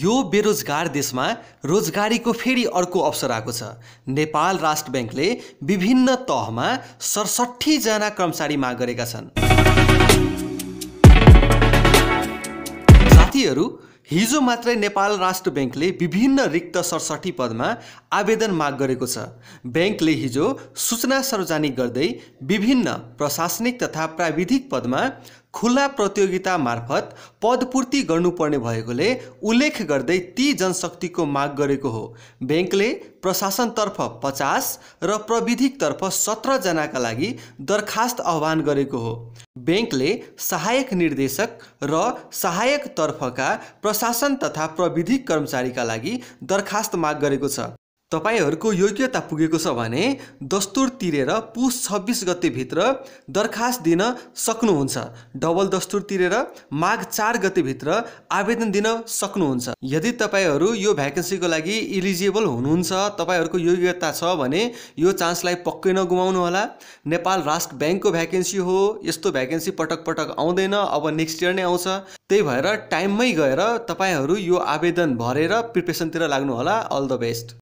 यो बेरोजगार देशमा रोजगारीको फेरि अर्को अवसर आएको छ नेपाल राष्ट्र ब्याङ्कले विभिन्न तहमा सडसठीजना कर्मचारी माग गरेका छन् साथीहरू हिजो मात्रै नेपाल राष्ट्र ब्याङ्कले विभिन्न रिक्त सडसठी पदमा आवेदन माग गरेको छ ब्याङ्कले हिजो सूचना सार्वजनिक गर्दै विभिन्न प्रशासनिक तथा प्राविधिक पदमा खुला प्रतियोगिता मार्फत पदपूर्ति गर्नुपर्ने भएकोले उल्लेख गर्दै ती जनशक्तिको माग गरेको हो ब्याङ्कले प्रशासनतर्फ पचास र प्रविधिकतर्फ सत्रजनाका लागि दरखास्त आह्वान गरेको हो ब्याङ्कले सहायक निर्देशक र सहायकतर्फका प्रशासन तथा प्रविधिक कर्मचारीका लागि दरखास्त माग गरेको छ तपाईँहरूको योग्यता पुगेको छ भने दस्तुर तिरेर पुस छब्बिस गतेभित्र दरखास्त दिन सक्नुहुन्छ डबल दस्तुर तिरेर माघ चार गतेभित्र आवेदन दिन सक्नुहुन्छ यदि तपाईँहरू यो भ्याकेन्सीको लागि इलिजिबल हुनुहुन्छ तपाईँहरूको योग्यता छ भने यो चान्सलाई पक्कै नगुमाउनुहोला नेपाल राष्ट्र ब्याङ्कको भ्याकेन्सी हो यस्तो भ्याकेन्सी पटक पटक आउँदैन अब नेक्स्ट इयर नै आउँछ त्यही भएर टाइममै गएर तपाईँहरू यो आवेदन भरेर प्रिपेसनतिर लाग्नुहोला अल द बेस्ट